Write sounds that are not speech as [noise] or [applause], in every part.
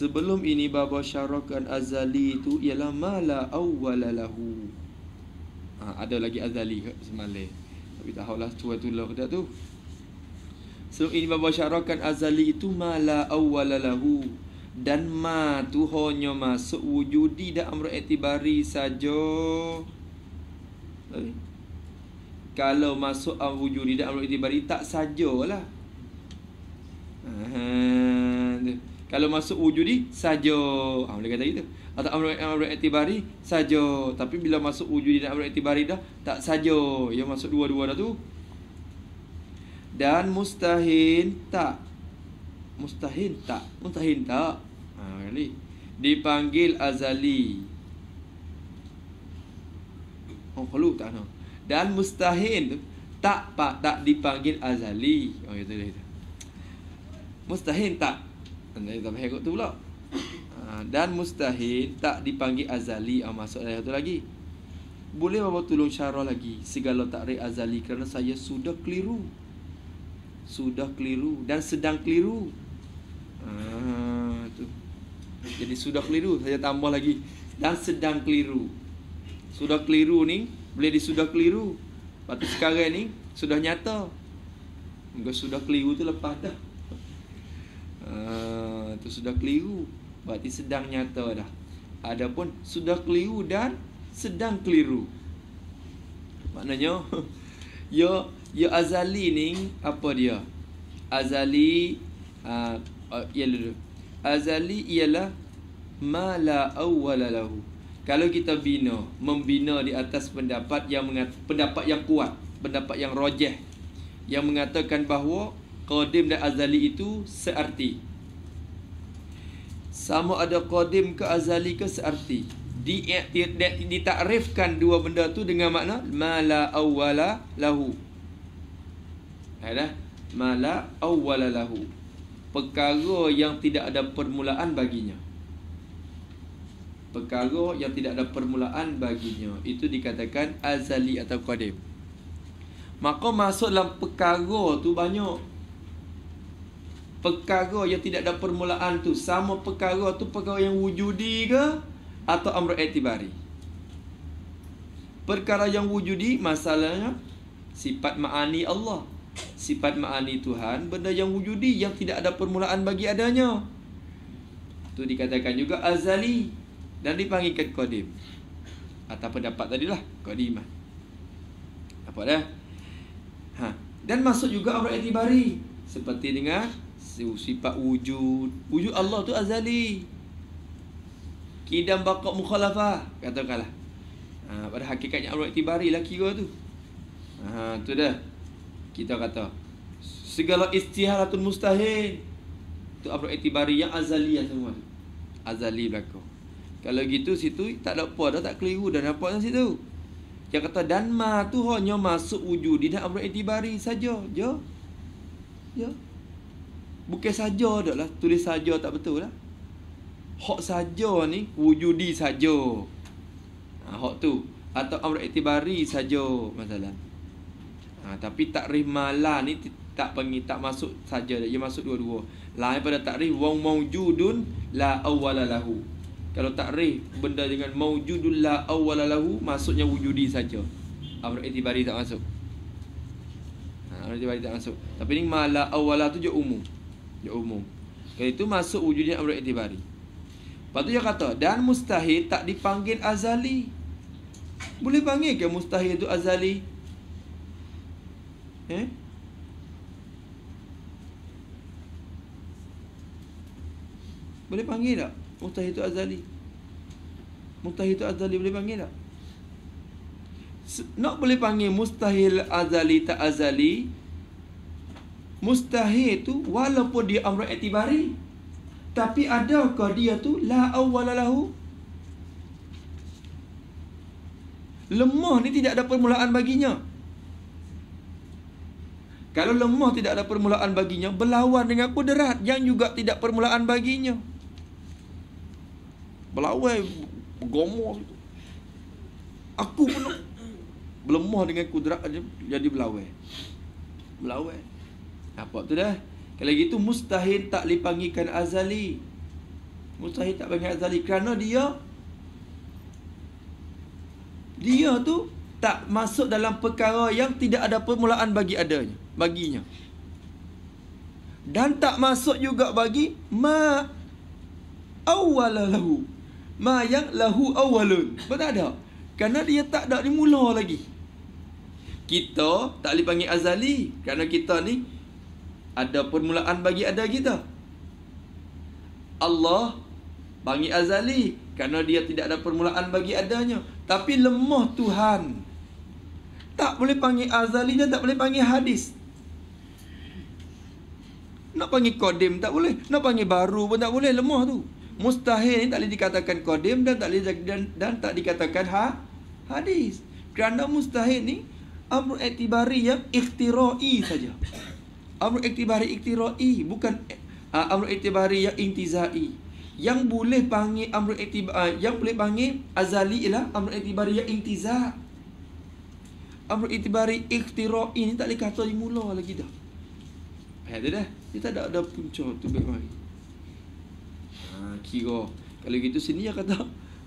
sebelum ini bab syarakan azali itu ialah mala awwalalahu ha, ada lagi azali semalam tapi tak haulah tu tu lah tu sebelum ini bab syarakan azali itu mala awwalalahu dan ma tu hanya masuk wujudi dan amru etibari saja eh? kalau masuk awujudi dan amru etibari tak sajalah kalau masuk wujudi saja ah boleh kata gitu atau amru amru itibari saja tapi bila masuk wujudi dan amru itibari dah tak saja yang masuk dua-dua dah tu dan mustahin tak mustahin tak mustahin tak ha kali dipanggil azali oh kalau tak no. dan mustahin tak pak tak dipanggil azali oh itu itu mustahin tak Nanti tambah ikut tu pula ah, Dan mustahil tak dipanggil azali oh, ah, Masuk dalam satu lagi Boleh bapa tolong syarah lagi Segala takrik azali Kerana saya sudah keliru Sudah keliru Dan sedang keliru Ah tu. Jadi sudah keliru Saya tambah lagi Dan sedang keliru Sudah keliru ni Boleh disudah keliru Lepas tu sekarang ni Sudah nyata Mungkin sudah keliru tu lepas dah Ah, itu sudah keliru Berarti sedang nyata dah Adapun sudah keliru dan sedang keliru Maknanya [laughs] Ya ya azali ni apa dia? Azali uh, Azali ialah Ma la awwala lahu kalau kita bina membina di atas pendapat yang mengat, pendapat yang kuat pendapat yang rojeh yang mengatakan bahawa qadim dan azali itu searti sama ada qadim ke azali ke searti di ditakrifkan dua benda tu dengan makna mala awwala lahu adalah mala awwala lahu perkara yang tidak ada permulaan baginya perkara yang tidak ada permulaan baginya itu dikatakan azali atau qadim maka masuk dalam perkara tu banyak perkara yang tidak ada permulaan tu sama perkara tu perkara yang wujudi ke atau amru etibari perkara yang wujudi masalahnya sifat ma'ani Allah sifat ma'ani Tuhan benda yang wujudi yang tidak ada permulaan bagi adanya tu dikatakan juga azali dan dipanggilkan kodim atau pendapat tadilah qadimah apa dah ha dan masuk juga amru etibari seperti dengan sifat wujud wujud Allah tu azali kidam bakok mukhalafah katakanlah ha, pada hakikatnya Allah iktibari lah kira tu ha, tu dah kita kata segala istiharatun mustahil itu Allah iktibari yang azali yang lah semua azali berlaku kalau gitu situ tak ada apa dah tak keliru dan apa dah situ dia kata dan ma tu hanya masuk wujud di dalam Allah iktibari saja jo jo Bukan saja dah lah Tulis saja tak betul lah Hak saja ni Wujudi saja ha, Hak tu Atau amrat itibari saja Masalah ha, Tapi takrih malah ni Tak pengi Tak masuk saja Dia masuk dua-dua Lain pada takrih Wang mawjudun La awwala lahu Kalau takrih Benda dengan mawjudun La awwala lahu Maksudnya wujudi saja Amrat itibari tak masuk Ha, itibari tak masuk Tapi ni malah awwala tu je umum yang umum Itu masuk wujudnya amrul iktibari Lepas tu dia kata Dan mustahil tak dipanggil azali Boleh panggil ke mustahil itu azali? Eh? Boleh panggil tak? Mustahil itu azali Mustahil itu azali boleh panggil tak? Nak boleh panggil mustahil azali tak azali mustahil tu walaupun dia amrun i'tibari tapi adakah dia tu la awwalalahu lemah ni tidak ada permulaan baginya kalau lemah tidak ada permulaan baginya berlawan dengan kudrat yang juga tidak permulaan baginya berlawan bergomoh aku pun lemah dengan kudrat jadi berlawan berlawan Nampak tu dah Kalau gitu mustahil tak dipanggilkan azali Mustahil tak panggil azali Kerana dia Dia tu Tak masuk dalam perkara yang tidak ada permulaan bagi adanya Baginya Dan tak masuk juga bagi Ma Awala lahu Ma yang lahu awalun Betul tak ada? Kerana dia tak ada dimula lagi kita tak boleh panggil azali kerana kita ni ada permulaan bagi ada kita. Allah panggil azali kerana dia tidak ada permulaan bagi adanya. Tapi lemah Tuhan. Tak boleh panggil azali dan tak boleh panggil hadis. Nak panggil kodim tak boleh. Nak panggil baru pun tak boleh. Lemah tu. Mustahil ni tak boleh dikatakan kodim dan tak boleh dan, dan tak dikatakan ha, hadis. Kerana mustahil ni amru etibari yang ikhtirai saja. Amrul iktibari iktirai bukan uh, amrul iktibari yang intizai. Yang boleh panggil amrul iktibari uh, yang boleh panggil azali ialah amrul iktibari yang intiza. Amrul iktibari iktirai ni tak boleh kata di mula lagi dah. Ha dah. kita tak ada ada punca tu baik mari. Ha kira kalau gitu sini yang kata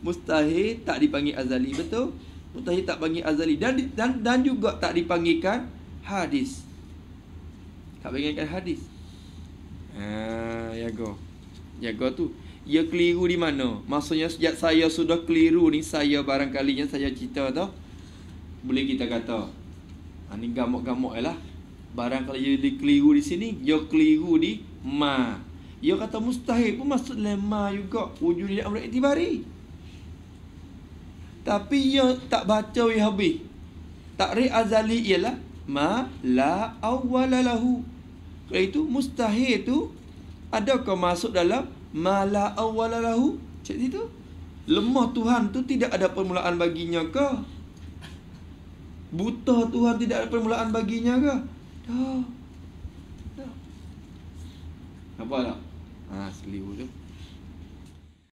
mustahil tak dipanggil azali betul? Mustahil tak panggil azali dan dan dan juga tak dipanggilkan hadis. Tak bagikan hadis. Ha, ah, ya jaga. Ya jaga tu. Ia ya keliru di mana? Maksudnya sejak saya sudah keliru ni saya barangkali barangkalinya saya cerita tu. Boleh kita kata. Ha, ni gamuk-gamuk lah. Barang kalau jadi keliru di sini, ia keliru di ma. Ia kata mustahil pun maksud lema juga. Wujud dia amrak itibari. Tapi ia tak baca wih habis. Takrik azali ialah ma la awalalahu. Kerana itu mustahil itu ada adakah masuk dalam mala awwalalahu cek situ lemah Tuhan tu tidak ada permulaan baginya ke buta Tuhan tidak ada permulaan baginya ke dah dah apa dah ha seliwu tu